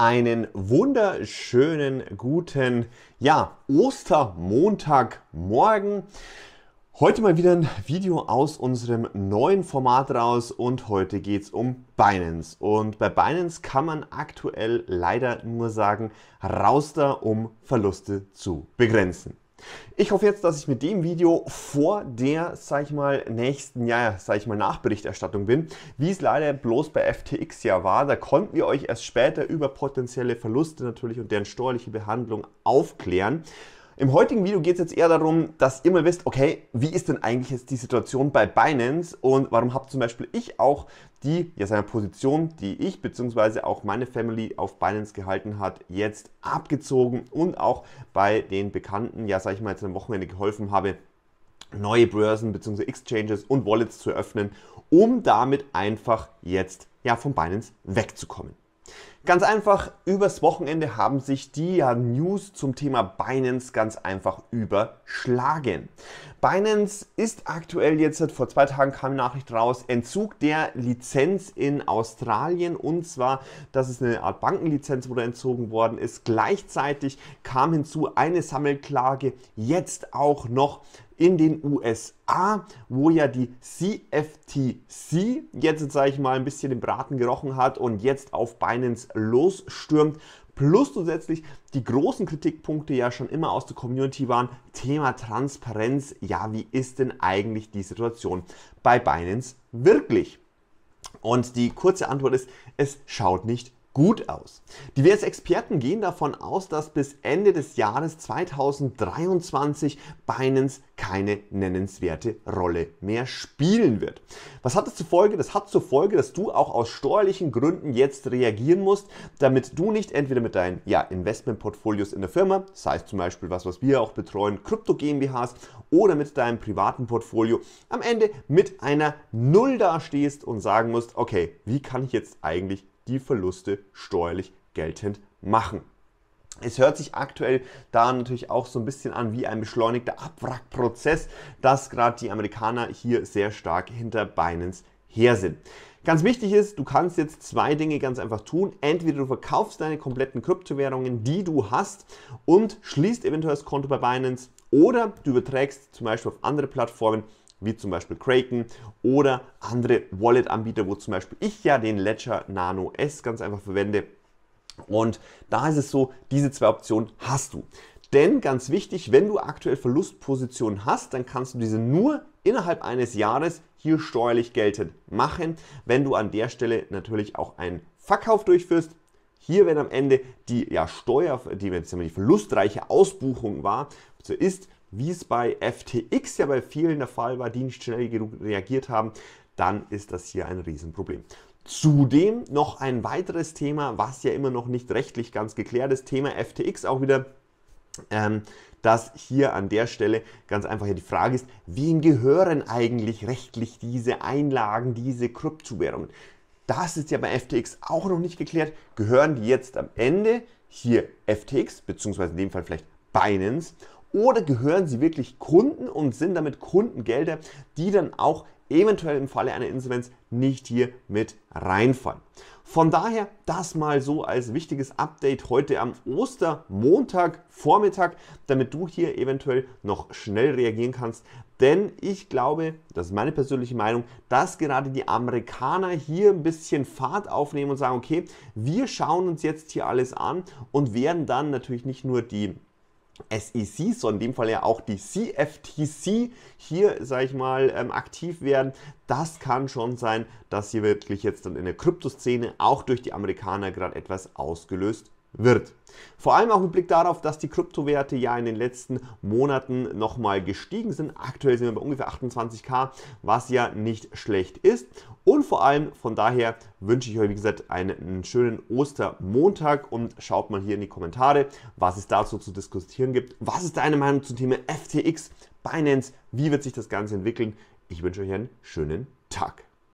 einen wunderschönen guten ja, Ostermontagmorgen. Heute mal wieder ein Video aus unserem neuen Format raus und heute geht es um Binance. Und bei Binance kann man aktuell leider nur sagen, raus da, um Verluste zu begrenzen. Ich hoffe jetzt, dass ich mit dem Video vor der, sag ich mal, nächsten, ja, sag ich mal, Nachberichterstattung bin, wie es leider bloß bei FTX ja war. Da konnten wir euch erst später über potenzielle Verluste natürlich und deren steuerliche Behandlung aufklären. Im heutigen Video geht es jetzt eher darum, dass ihr mal wisst, okay, wie ist denn eigentlich jetzt die Situation bei Binance und warum habe zum Beispiel ich auch die ja, seine Position, die ich bzw. auch meine Family auf Binance gehalten hat, jetzt abgezogen und auch bei den Bekannten, ja, sage ich mal, jetzt am Wochenende geholfen habe, neue Börsen bzw. Exchanges und Wallets zu eröffnen, um damit einfach jetzt ja von Binance wegzukommen. Ganz einfach, übers Wochenende haben sich die News zum Thema Binance ganz einfach überschlagen. Binance ist aktuell jetzt, vor zwei Tagen kam die Nachricht raus, Entzug der Lizenz in Australien und zwar, das ist eine Art Bankenlizenz, wurde entzogen worden ist. Gleichzeitig kam hinzu eine Sammelklage jetzt auch noch in den USA, wo ja die CFTC jetzt, sage ich mal, ein bisschen den Braten gerochen hat und jetzt auf Binance losstürmt. Plus zusätzlich die großen Kritikpunkte ja schon immer aus der Community waren, Thema Transparenz, ja, wie ist denn eigentlich die Situation bei Binance wirklich? Und die kurze Antwort ist, es schaut nicht gut aus. Diverse Experten gehen davon aus, dass bis Ende des Jahres 2023 Binance keine nennenswerte Rolle mehr spielen wird. Was hat das zur Folge? Das hat zur Folge, dass du auch aus steuerlichen Gründen jetzt reagieren musst, damit du nicht entweder mit deinen ja, Investmentportfolios in der Firma, sei es zum Beispiel was, was wir auch betreuen, Krypto GmbHs oder mit deinem privaten Portfolio, am Ende mit einer Null dastehst und sagen musst, okay, wie kann ich jetzt eigentlich die Verluste steuerlich geltend machen. Es hört sich aktuell da natürlich auch so ein bisschen an wie ein beschleunigter Abwrackprozess, dass gerade die Amerikaner hier sehr stark hinter Binance her sind. Ganz wichtig ist, du kannst jetzt zwei Dinge ganz einfach tun. Entweder du verkaufst deine kompletten Kryptowährungen, die du hast, und schließt eventuell das Konto bei Binance, oder du überträgst zum Beispiel auf andere Plattformen wie zum Beispiel Kraken oder andere Wallet-Anbieter, wo zum Beispiel ich ja den Ledger Nano S ganz einfach verwende. Und da ist es so, diese zwei Optionen hast du. Denn ganz wichtig, wenn du aktuell Verlustpositionen hast, dann kannst du diese nur innerhalb eines Jahres hier steuerlich geltend machen, wenn du an der Stelle natürlich auch einen Verkauf durchführst. Hier, wenn am Ende die ja, Steuer, die, die verlustreiche Ausbuchung war, so ist, wie es bei FTX ja bei vielen der Fall war, die nicht schnell genug reagiert haben, dann ist das hier ein Riesenproblem. Zudem noch ein weiteres Thema, was ja immer noch nicht rechtlich ganz geklärt ist, Thema FTX auch wieder. Ähm, dass hier an der Stelle ganz einfach die Frage ist, wem gehören eigentlich rechtlich diese Einlagen, diese Kryptowährungen? Das ist ja bei FTX auch noch nicht geklärt. Gehören die jetzt am Ende hier FTX, beziehungsweise in dem Fall vielleicht Binance oder gehören sie wirklich Kunden und sind damit Kundengelder, die dann auch eventuell im Falle einer Insolvenz nicht hier mit reinfallen. Von daher das mal so als wichtiges Update heute am Ostermontag Vormittag, damit du hier eventuell noch schnell reagieren kannst. Denn ich glaube, das ist meine persönliche Meinung, dass gerade die Amerikaner hier ein bisschen Fahrt aufnehmen und sagen, okay, wir schauen uns jetzt hier alles an und werden dann natürlich nicht nur die SEC, so in dem Fall ja auch die CFTC hier, sage ich mal, ähm, aktiv werden. Das kann schon sein, dass hier wirklich jetzt dann in der Kryptoszene auch durch die Amerikaner gerade etwas ausgelöst wird. Vor allem auch mit Blick darauf, dass die Kryptowerte ja in den letzten Monaten nochmal gestiegen sind. Aktuell sind wir bei ungefähr 28k, was ja nicht schlecht ist. Und vor allem von daher wünsche ich euch, wie gesagt, einen schönen Ostermontag und schaut mal hier in die Kommentare, was es dazu zu diskutieren gibt. Was ist deine Meinung zum Thema FTX, Binance? Wie wird sich das Ganze entwickeln? Ich wünsche euch einen schönen Tag.